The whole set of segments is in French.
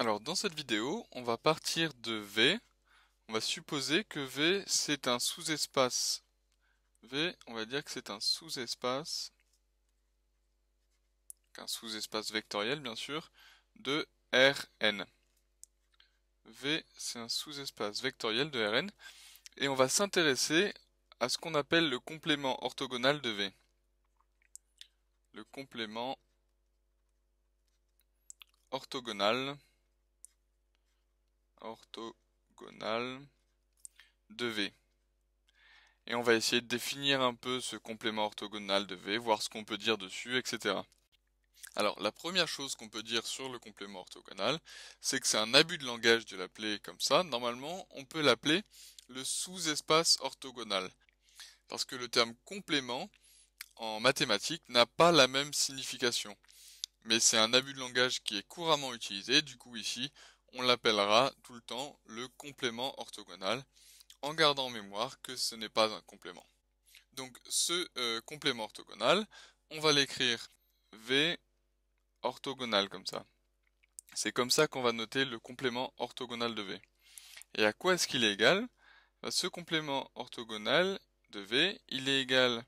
Alors dans cette vidéo, on va partir de V. On va supposer que V c'est un sous-espace. V, on va dire que c'est un sous-espace un sous-espace vectoriel bien sûr, de Rn. V, c'est un sous-espace vectoriel de Rn, et on va s'intéresser à ce qu'on appelle le complément orthogonal de V. Le complément orthogonal orthogonal de V. Et on va essayer de définir un peu ce complément orthogonal de V, voir ce qu'on peut dire dessus, etc. Alors, la première chose qu'on peut dire sur le complément orthogonal, c'est que c'est un abus de langage de l'appeler comme ça. Normalement, on peut l'appeler le sous-espace orthogonal. Parce que le terme complément, en mathématiques, n'a pas la même signification. Mais c'est un abus de langage qui est couramment utilisé, du coup ici, on l'appellera tout le temps le complément orthogonal, en gardant en mémoire que ce n'est pas un complément. Donc ce euh, complément orthogonal, on va l'écrire V orthogonal comme ça. C'est comme ça qu'on va noter le complément orthogonal de V. Et à quoi est-ce qu'il est égal bah, Ce complément orthogonal de V, il est égal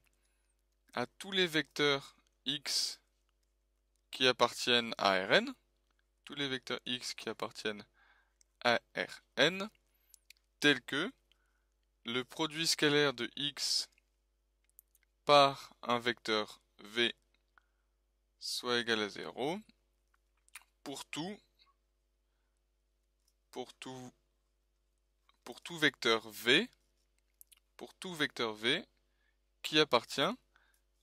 à tous les vecteurs x qui appartiennent à Rn, les vecteurs x qui appartiennent à Rn, tels que le produit scalaire de x par un vecteur v soit égal à 0 pour tout pour tout pour tout vecteur v pour tout vecteur v qui appartient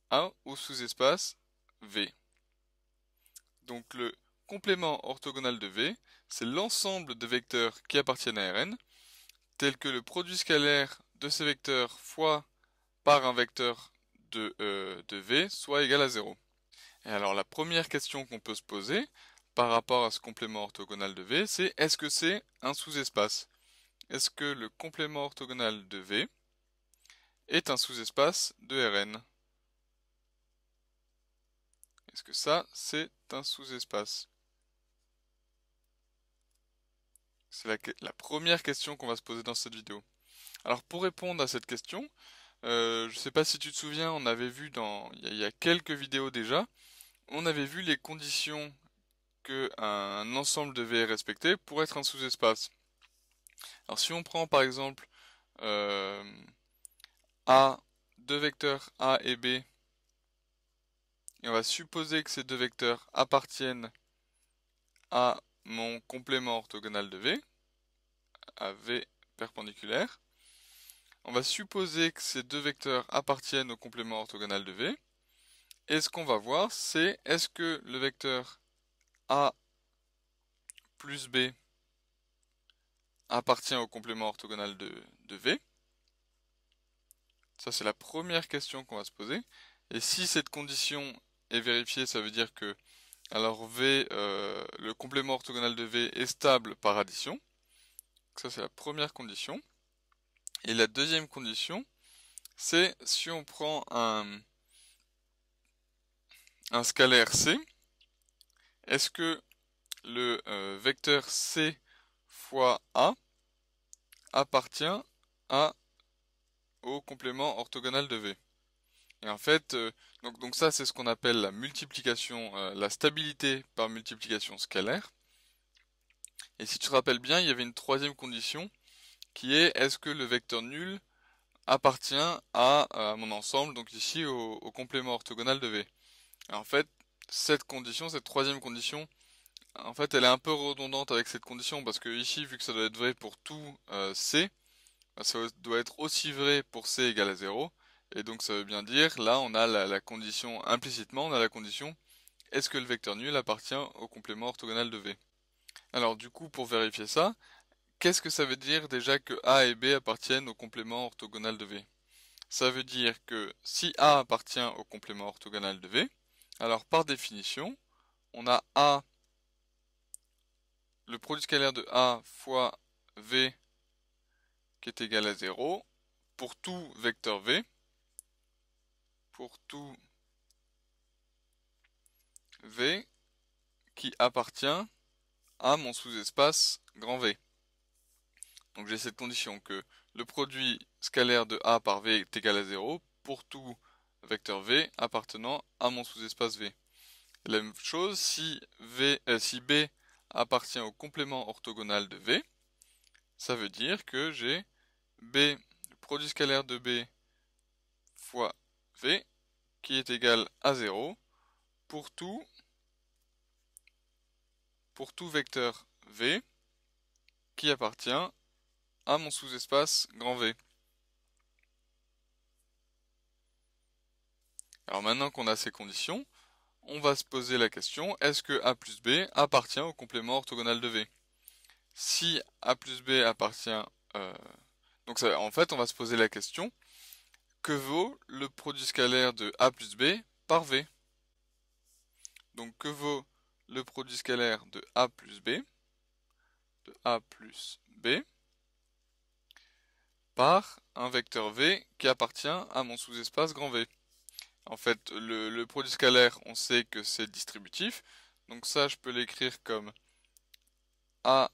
à au sous-espace v. Donc le complément orthogonal de V, c'est l'ensemble de vecteurs qui appartiennent à Rn, tel que le produit scalaire de ces vecteurs fois par un vecteur de, euh, de V soit égal à 0. Et alors la première question qu'on peut se poser par rapport à ce complément orthogonal de V, c'est est-ce que c'est un sous-espace Est-ce que le complément orthogonal de V est un sous-espace de Rn Est-ce que ça, c'est un sous-espace C'est la, première question qu'on va se poser dans cette vidéo. Alors pour répondre à cette question, euh, je ne sais pas si tu te souviens, on avait vu dans il y, a quelques vidéos déjà, on avait vu les conditions que un ensemble devait respecter pour être un sous-espace. Alors si on prend par exemple euh, A, deux vecteurs A et B, et on va supposer que ces deux vecteurs appartiennent à mon complément orthogonal de V, à V perpendiculaire. On va supposer que ces deux vecteurs appartiennent au complément orthogonal de V. Et ce qu'on va voir, c'est est-ce que le vecteur A plus B appartient au complément orthogonal de, V Ça, c'est la première question qu'on va se poser. Et si cette condition est vérifiée, ça veut dire que alors V, euh, le complément orthogonal de V est stable par addition ça c'est la première condition. Et la deuxième condition, c'est si on prend un, scalaire C, est-ce que le euh, vecteur C fois A appartient à au complément orthogonal de V. Et en fait, euh, donc, ça c'est ce qu'on appelle la multiplication, euh, la stabilité par multiplication scalaire. Et si tu te rappelles bien, il y avait une troisième condition qui est est-ce que le vecteur nul appartient à, euh, mon ensemble, donc ici au, complément orthogonal de V. en fait, cette condition, cette troisième condition, en fait, elle est un peu redondante avec cette condition parce que ici, vu que ça doit être vrai pour tout euh, C, bah, ça doit être aussi vrai pour C égale à 0. Et donc ça veut bien dire, là, on a la condition, implicitement, on a la condition, est-ce que le vecteur nul appartient au complément orthogonal de V alors du coup, pour vérifier ça, qu'est-ce que ça veut dire déjà que A et B appartiennent au complément orthogonal de V Ça veut dire que si A appartient au complément orthogonal de V, alors par définition, on a A, le produit scalaire de A fois V qui est égal à 0 pour tout vecteur V, pour tout V qui appartient à mon sous-espace grand V. Donc j'ai cette condition que le produit scalaire de A par V est égal à 0 pour tout vecteur V appartenant à mon sous-espace V. La même chose si, v, euh, si B appartient au complément orthogonal de V, ça veut dire que j'ai B, le produit scalaire de B fois V qui est égal à 0 pour tout pour tout vecteur V qui appartient à mon sous-espace grand V. Alors maintenant qu'on a ces conditions, on va se poser la question, est-ce que A plus B appartient au complément orthogonal de V Si A plus B appartient... Euh, donc en fait, on va se poser la question, que vaut le produit scalaire de A plus B par V Donc que vaut le produit scalaire de A plus B, de A plus B, par un vecteur V qui appartient à mon sous-espace grand V. En fait, le, produit scalaire, on sait que c'est distributif, donc ça, je peux l'écrire comme A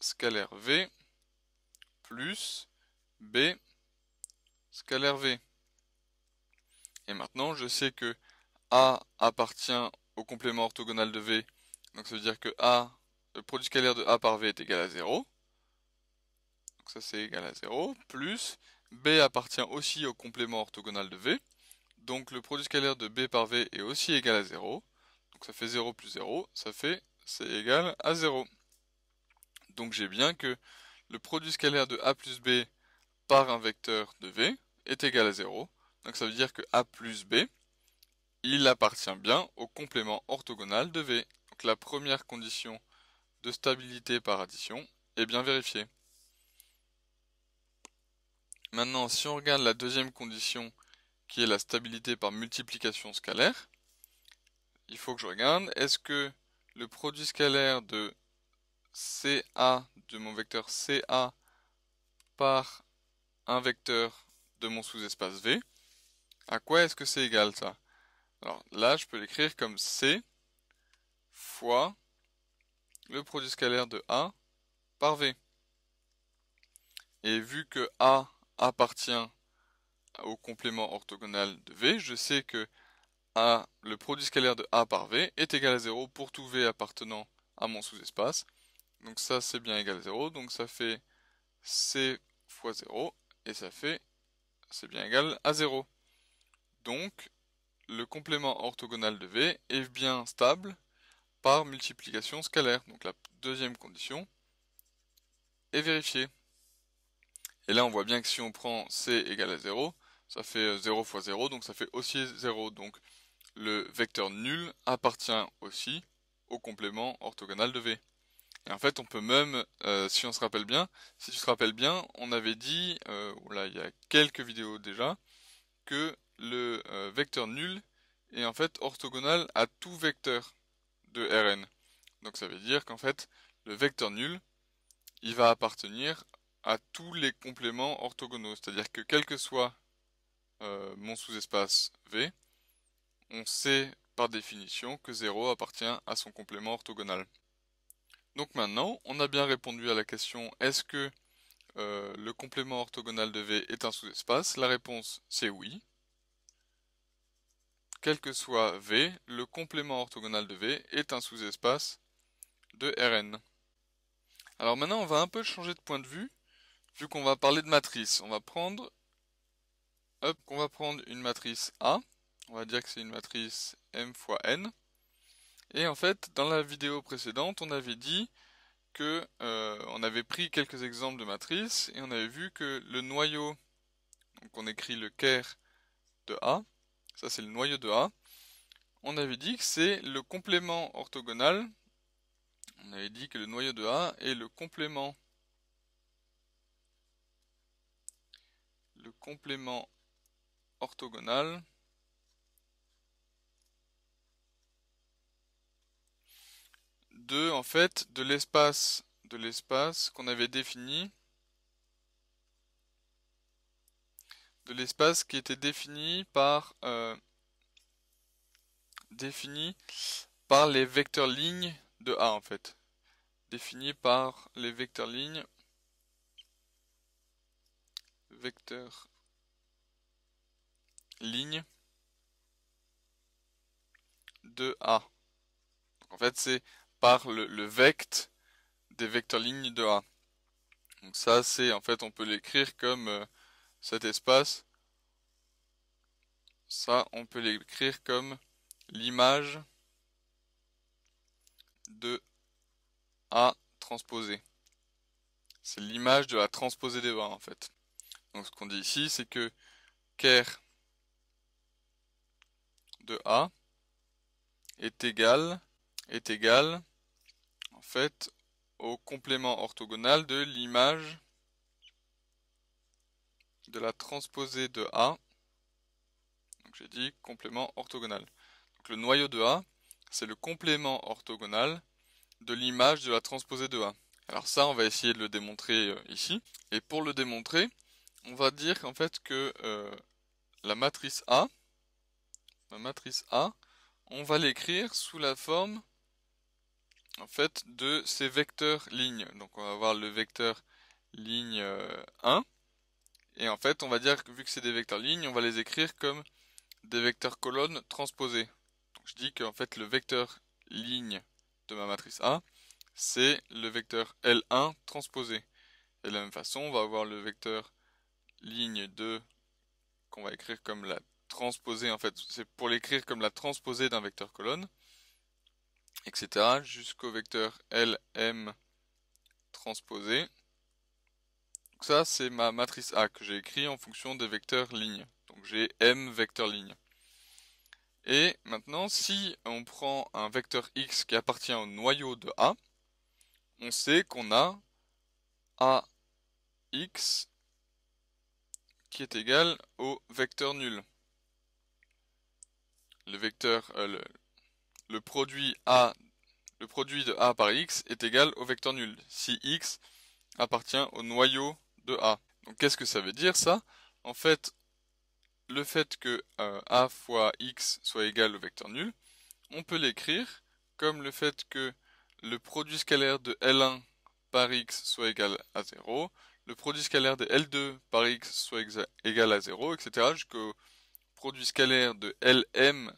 scalaire V plus B scalaire V. Et maintenant, je sais que A appartient au complément orthogonal de V. Donc ça veut dire que A, le produit scalaire de A par V est égal à 0. Donc ça c'est égal à 0. Plus B appartient aussi au complément orthogonal de V. Donc le produit scalaire de B par V est aussi égal à 0. Donc ça fait 0 plus 0, ça fait c'est égal à 0. Donc j'ai bien que le produit scalaire de A plus B par un vecteur de V est égal à 0. Donc ça veut dire que A plus B, il appartient bien au complément orthogonal de V. Donc la première condition de stabilité par addition est bien vérifiée. Maintenant, si on regarde la deuxième condition qui est la stabilité par multiplication scalaire, il faut que je regarde, est-ce que le produit scalaire de CA, de mon vecteur CA, par un vecteur de mon sous-espace V, à quoi est-ce que c'est égal ça alors là, je peux l'écrire comme C fois le produit scalaire de A par V. Et vu que A appartient au complément orthogonal de V, je sais que le produit scalaire de A par V est égal à 0 pour tout V appartenant à mon sous-espace. Donc ça, c'est bien égal à 0. Donc ça fait C fois 0. Et ça fait, c'est bien égal à 0. Donc, le complément orthogonal de V est bien stable par multiplication scalaire. Donc la deuxième condition est vérifiée. Et là, on voit bien que si on prend C égale à 0, ça fait 0 euh, fois 0, donc ça fait aussi 0. Donc le vecteur nul appartient aussi au complément orthogonal de V. Et en fait, on peut même, euh, si on se rappelle bien, si tu te rappelles bien, on avait dit, euh, oh là, il y a quelques vidéos déjà, que le euh, vecteur nul est en fait orthogonal à tout vecteur de Rn. Donc ça veut dire qu'en fait, le vecteur nul, il va appartenir à tous les compléments orthogonaux. C'est-à-dire que quel que soit euh, mon sous-espace V, on sait par définition que 0 appartient à son complément orthogonal. Donc maintenant, on a bien répondu à la question est-ce que euh, le complément orthogonal de V est un sous-espace La réponse c'est oui. Quel que soit V, le complément orthogonal de V est un sous-espace de Rn. Alors maintenant, on va un peu changer de point de vue, vu qu'on va parler de matrice. On va prendre, va prendre une matrice A. On va dire que c'est une matrice M fois N. Et en fait, dans la vidéo précédente, on avait dit que euh, on avait pris quelques exemples de matrices et on avait vu que le noyau, donc on écrit le ker de A, ça c'est le noyau de A, on avait dit que c'est le complément orthogonal, on avait dit que le noyau de A est le complément le complément orthogonal de en fait de l'espace de l'espace qu'on avait défini de l'espace qui était défini par euh, défini par les vecteurs lignes de A en fait défini par les vecteurs lignes vecteur ligne de A. en fait, c'est par le, le, vect des vecteurs lignes de A. Donc ça, c'est en fait, on peut l'écrire comme euh, cet espace, ça on peut l'écrire comme l'image de A transposée. C'est l'image de la transposée des a, en fait. Donc ce qu'on dit ici, c'est que ker de A est égal est égal en fait au complément orthogonal de l'image de la transposée de A. Donc j'ai dit complément orthogonal. Donc le noyau de A, c'est le complément orthogonal de l'image de la transposée de A. Alors ça, on va essayer de le démontrer euh, ici. Et pour le démontrer, on va dire en fait que euh, la matrice A, la matrice A, on va l'écrire sous la forme en fait de ces vecteurs lignes. Donc on va avoir le vecteur ligne 1 euh, et en fait, on va dire que vu que c'est des vecteurs lignes, on va les écrire comme des vecteurs colonnes transposés. je dis qu'en fait, le vecteur ligne de ma matrice A, c'est le vecteur L1 transposé. Et de la même façon, on va avoir le vecteur ligne 2 qu'on va écrire comme la transposée, en fait, c'est pour l'écrire comme la transposée d'un vecteur colonne, etc., jusqu'au vecteur LM transposé. Donc ça, c'est ma matrice A que j'ai écrite en fonction des vecteurs lignes. Donc j'ai M vecteur ligne. Et maintenant, si on prend un vecteur X qui appartient au noyau de A, on sait qu'on a AX qui est égal au vecteur nul. Le vecteur, euh, le produit A, le produit de A par X est égal au vecteur nul. Si X appartient au noyau a. Donc qu'est-ce que ça veut dire ça En fait, le fait que euh, A fois X soit égal au vecteur nul, on peut l'écrire comme le fait que le produit scalaire de L1 par X soit égal à 0, le produit scalaire de L2 par X soit égal à 0, etc. jusqu'au produit scalaire de Lm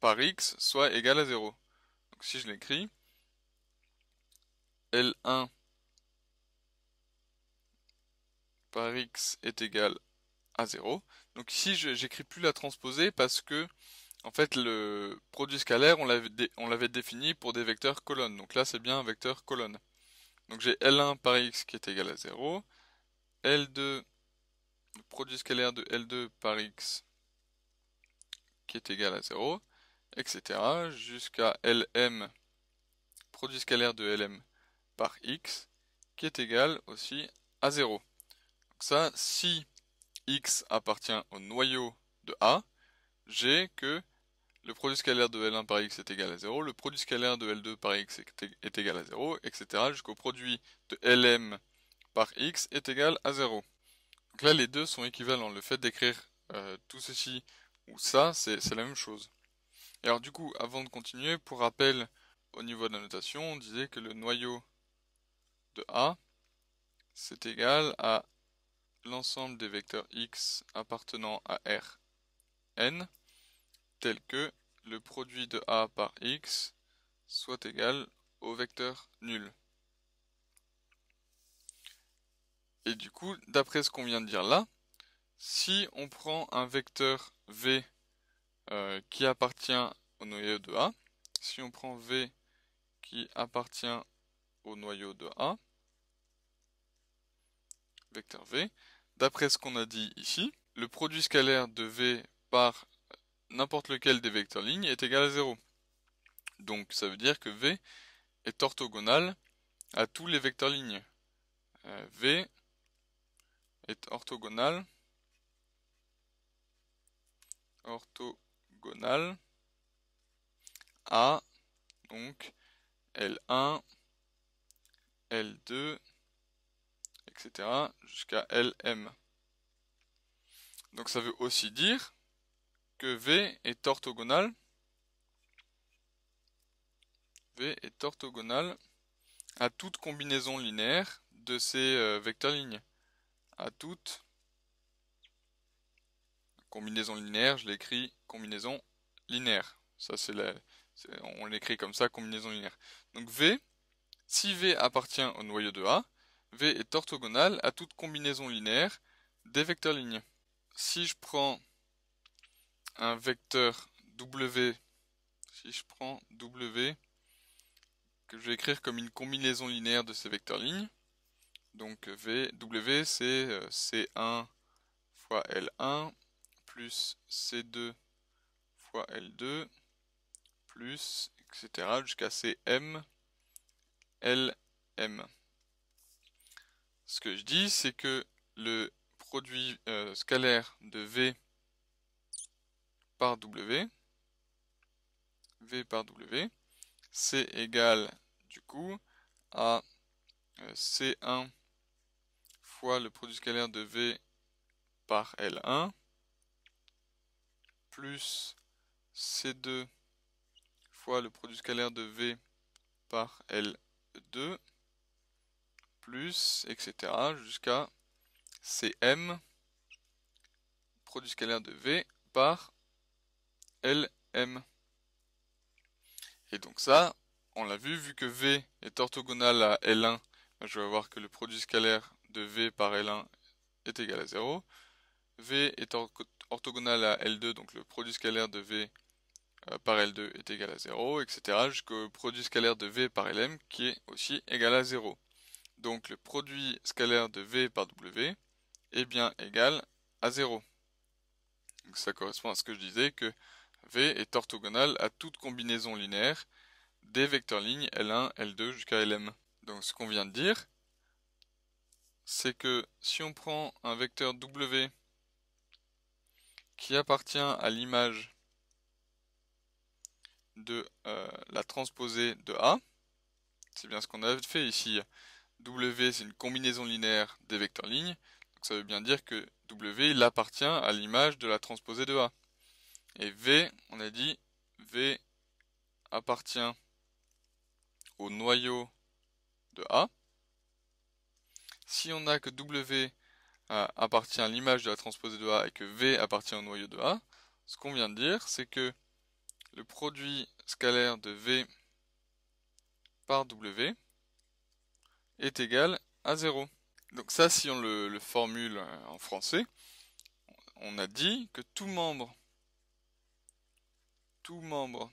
par X soit égal à 0. Donc si je l'écris, L1 par x est égal à 0. Donc ici, j'écris plus la transposée parce que en fait, le produit scalaire, on l'avait défini pour des vecteurs colonnes. Donc là, c'est bien un vecteur colonne. Donc j'ai L1 par x qui est égal à 0, L2, le produit scalaire de L2 par x qui est égal à 0, etc. jusqu'à Lm, produit scalaire de Lm par x qui est égal aussi à 0. Donc ça, si x appartient au noyau de A, j'ai que le produit scalaire de L1 par x est égal à 0, le produit scalaire de L2 par x est égal à 0, etc. jusqu'au produit de Lm par x est égal à 0. Donc là, les deux sont équivalents. Le fait d'écrire euh, tout ceci ou ça, c'est la même chose. alors du coup, avant de continuer, pour rappel, au niveau de la notation, on disait que le noyau de A, c'est égal à l'ensemble des vecteurs x appartenant à R n tel que le produit de A par x soit égal au vecteur nul. Et du coup, d'après ce qu'on vient de dire là, si on prend un vecteur V euh, qui appartient au noyau de A, si on prend V qui appartient au noyau de A, vecteur V, d'après ce qu'on a dit ici, le produit scalaire de V par n'importe lequel des vecteurs lignes est égal à 0. Donc ça veut dire que V est orthogonal à tous les vecteurs lignes. Euh, v est orthogonal orthogonal à donc L1, L2, etc. jusqu'à Lm. Donc ça veut aussi dire que V est orthogonal. V est orthogonal à toute combinaison linéaire de ces euh, vecteurs lignes. À toute combinaison linéaire, je l'écris combinaison linéaire. Ça c'est on l'écrit comme ça, combinaison linéaire. Donc V, si V appartient au noyau de A, V est orthogonal à toute combinaison linéaire des vecteurs lignes. Si je prends un vecteur W, si je prends W, que je vais écrire comme une combinaison linéaire de ces vecteurs lignes, donc v, W c'est euh, C1 fois L1 plus C2 fois L2 plus etc. jusqu'à CM LM ce que je dis, c'est que le produit euh, scalaire de V par W, V par W, c'est égal du coup à euh, C1 fois le produit scalaire de V par L1 plus C2 fois le produit scalaire de V par L2 plus, etc. jusqu'à Cm, produit scalaire de V par Lm. Et donc ça, on l'a vu, vu que V est orthogonal à L1, je vais voir que le produit scalaire de V par L1 est égal à 0. V est orthogonal à L2, donc le produit scalaire de V euh, par L2 est égal à 0, etc. jusqu'au produit scalaire de V par Lm qui est aussi égal à 0. Donc le produit scalaire de V par W est bien égal à 0. Donc ça correspond à ce que je disais que V est orthogonal à toute combinaison linéaire des vecteurs lignes L1, L2 jusqu'à Lm. Donc ce qu'on vient de dire, c'est que si on prend un vecteur W qui appartient à l'image de euh, la transposée de A, c'est bien ce qu'on a fait ici. W c'est une combinaison linéaire des vecteurs lignes, donc ça veut bien dire que W il appartient à l'image de la transposée de A. Et V, on a dit V appartient au noyau de A. Si on a que W euh, appartient à l'image de la transposée de A et que V appartient au noyau de A, ce qu'on vient de dire, c'est que le produit scalaire de V par W est égal à 0. Donc ça, si on le, formule euh, en français, on a dit que tout membre, tout membre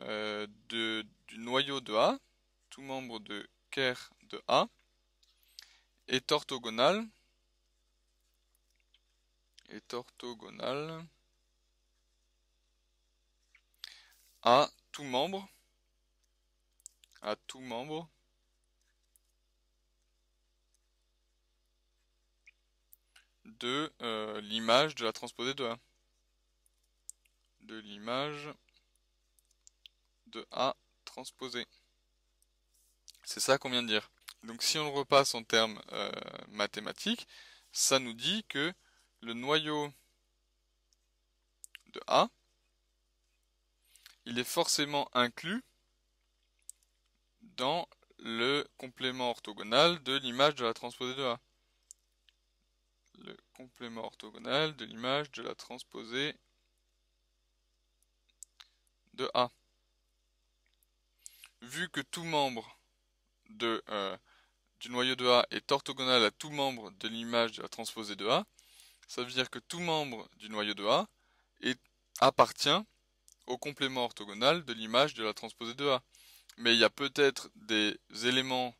euh, du noyau de A, tout membre de Ker de A, est orthogonal, est orthogonal à tout membre à tout membre de euh, l'image de la transposée de A. De l'image de A transposée. C'est ça qu'on vient de dire. Donc si on le repasse en termes euh, mathématiques, ça nous dit que le noyau de A, il est forcément inclus dans le complément orthogonal de l'image de la transposée de A. Le complément orthogonal de l'image de la transposée de A. Vu que tout membre euh, du noyau de A est orthogonal à tout membre de l'image de la transposée de A, ça veut dire que tout membre du noyau de A appartient au complément orthogonal de l'image de la transposée de A mais il y a peut-être des éléments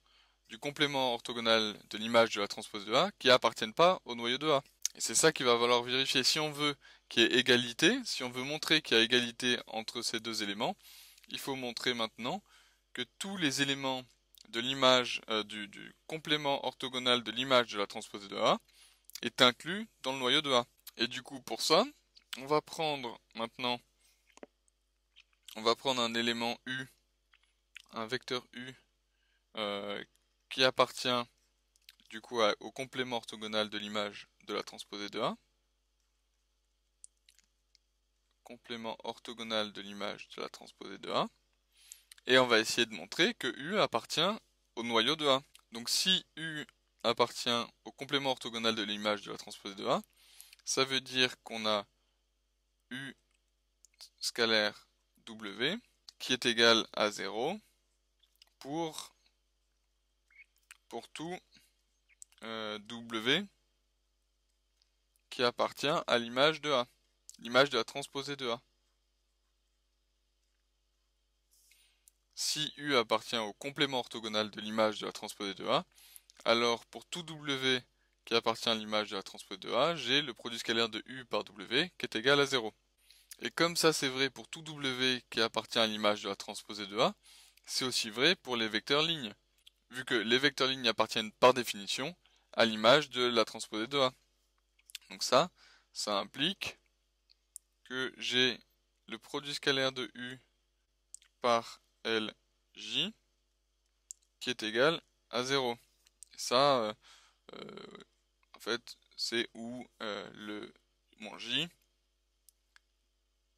du complément orthogonal de l'image de la transpose de A qui appartiennent pas au noyau de A. Et c'est ça qu'il va falloir vérifier. Si on veut qu'il y ait égalité, si on veut montrer qu'il y a égalité entre ces deux éléments, il faut montrer maintenant que tous les éléments de l'image euh, du, complément orthogonal de l'image de la transposée de A est inclus dans le noyau de A. Et du coup, pour ça, on va prendre maintenant, on va prendre un élément U un vecteur U euh, qui appartient du coup au complément orthogonal de l'image de la transposée de A. Complément orthogonal de l'image de la transposée de A. Et on va essayer de montrer que U appartient au noyau de A. Donc si U appartient au complément orthogonal de l'image de la transposée de A, ça veut dire qu'on a U scalaire W qui est égal à 0 pour, tout euh, W qui appartient à l'image de A, l'image de la transposée de A. Si U appartient au complément orthogonal de l'image de la transposée de A, alors pour tout W qui appartient à l'image de la transposée de A, j'ai le produit scalaire de U par W qui est égal à 0. Et comme ça c'est vrai pour tout W qui appartient à l'image de la transposée de A, c'est aussi vrai pour les vecteurs lignes, vu que les vecteurs lignes appartiennent par définition à l'image de la transposée de A. Donc ça, ça implique que j'ai le produit scalaire de U par LJ qui est égal à 0. ça, euh, euh, en fait, c'est où euh, le, mon J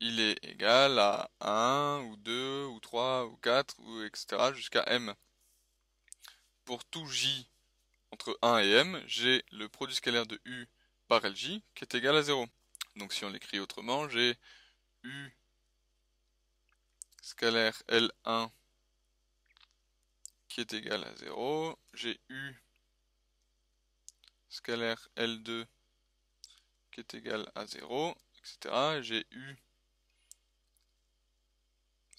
il est égal à 1 ou 2 ou 3 ou 4 ou etc jusqu'à m. Pour tout j entre 1 et m, j'ai le produit scalaire de u par lj qui est égal à 0. Donc si on l'écrit autrement, j'ai u scalaire L1 qui est égal à 0. J'ai U scalaire L2 qui est égal à 0, etc. J'ai U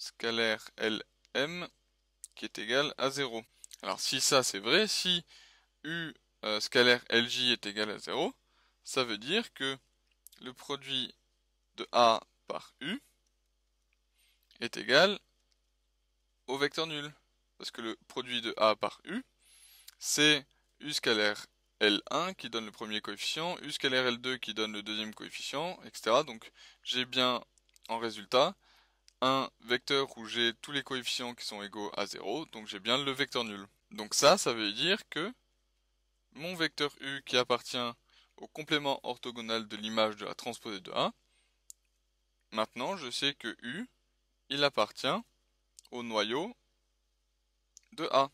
scalaire Lm qui est égal à 0. Alors si ça c'est vrai, si U euh, scalaire Lj est égal à 0, ça veut dire que le produit de A par U est égal au vecteur nul. Parce que le produit de A par U, c'est U scalaire L1 qui donne le premier coefficient, U scalaire L2 qui donne le deuxième coefficient, etc. Donc j'ai bien en résultat un vecteur où j'ai tous les coefficients qui sont égaux à 0, donc j'ai bien le vecteur nul. Donc ça, ça veut dire que mon vecteur U qui appartient au complément orthogonal de l'image de la transposée de A, maintenant je sais que U, il appartient au noyau de A.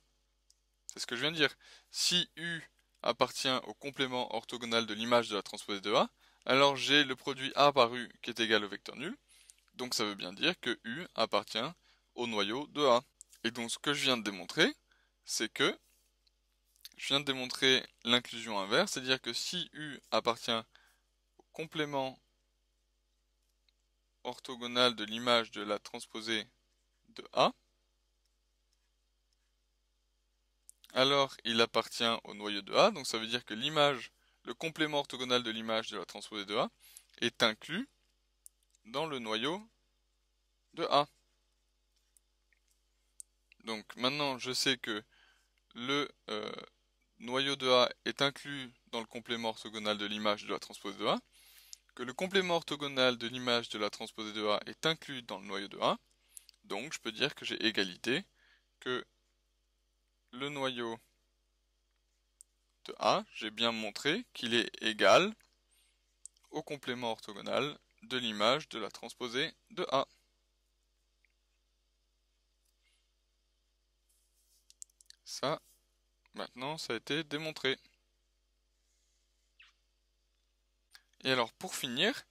C'est ce que je viens de dire. Si U appartient au complément orthogonal de l'image de la transposée de A, alors j'ai le produit A par U qui est égal au vecteur nul, donc ça veut bien dire que U appartient au noyau de A. Et donc ce que je viens de démontrer, c'est que je viens de démontrer l'inclusion inverse, c'est-à-dire que si U appartient au complément orthogonal de l'image de la transposée de A, alors il appartient au noyau de A, donc ça veut dire que l'image, le complément orthogonal de l'image de la transposée de A est inclus dans le noyau de A. Donc maintenant je sais que le euh, noyau de A est inclus dans le complément orthogonal de l'image de la transposée de A, que le complément orthogonal de l'image de la transposée de A est inclus dans le noyau de A, donc je peux dire que j'ai égalité, que le noyau de A, j'ai bien montré qu'il est égal au complément orthogonal de l'image de la transposée de A. Ça, maintenant, ça a été démontré. Et alors, pour finir,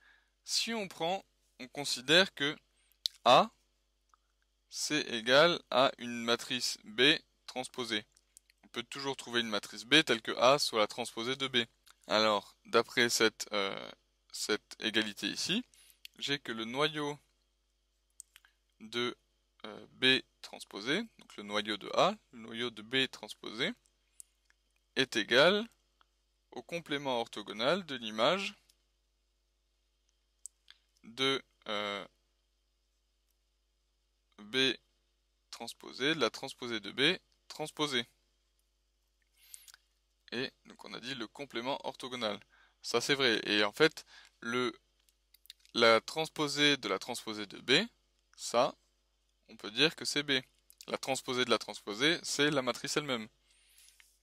si on prend, on considère que A, c'est égal à une matrice B transposée. On peut toujours trouver une matrice B telle que A soit la transposée de B. Alors, d'après cette euh, cette égalité ici, j'ai que le noyau de euh, B transposé, donc le noyau de A, le noyau de B transposé, est égal au complément orthogonal de l'image de euh, B transposé, de la transposée de B transposée. Et donc on a dit le complément orthogonal. Ça c'est vrai. Et en fait, la transposée de la transposée de B, ça, on peut dire que c'est B. La transposée de la transposée, c'est la matrice elle-même.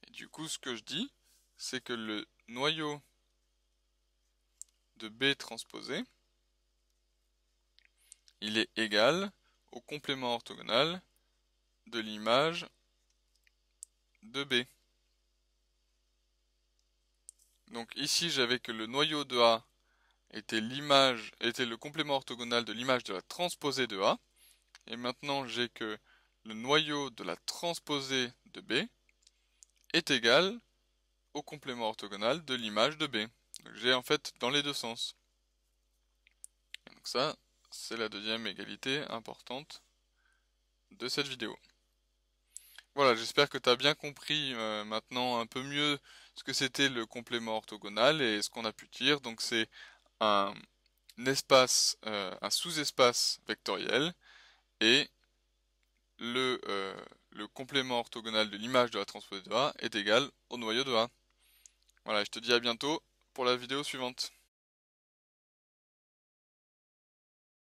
Et du coup, ce que je dis, c'est que le noyau de B transposé, il est égal au complément orthogonal de l'image de B. Donc ici, j'avais que le noyau de A était l'image, était le complément orthogonal de l'image de la transposée de A. Et maintenant, j'ai que le noyau de la transposée de B est égal au complément orthogonal de l'image de B. Donc j'ai en fait dans les deux sens. donc ça, c'est la deuxième égalité importante de cette vidéo. Voilà, j'espère que tu as bien compris euh, maintenant un peu mieux ce que c'était le complément orthogonal et ce qu'on a pu dire. Donc c'est un espace, euh, un sous-espace vectoriel et le, euh, le complément orthogonal de l'image de la transposée de A est égal au noyau de A. Voilà, je te dis à bientôt pour la vidéo suivante.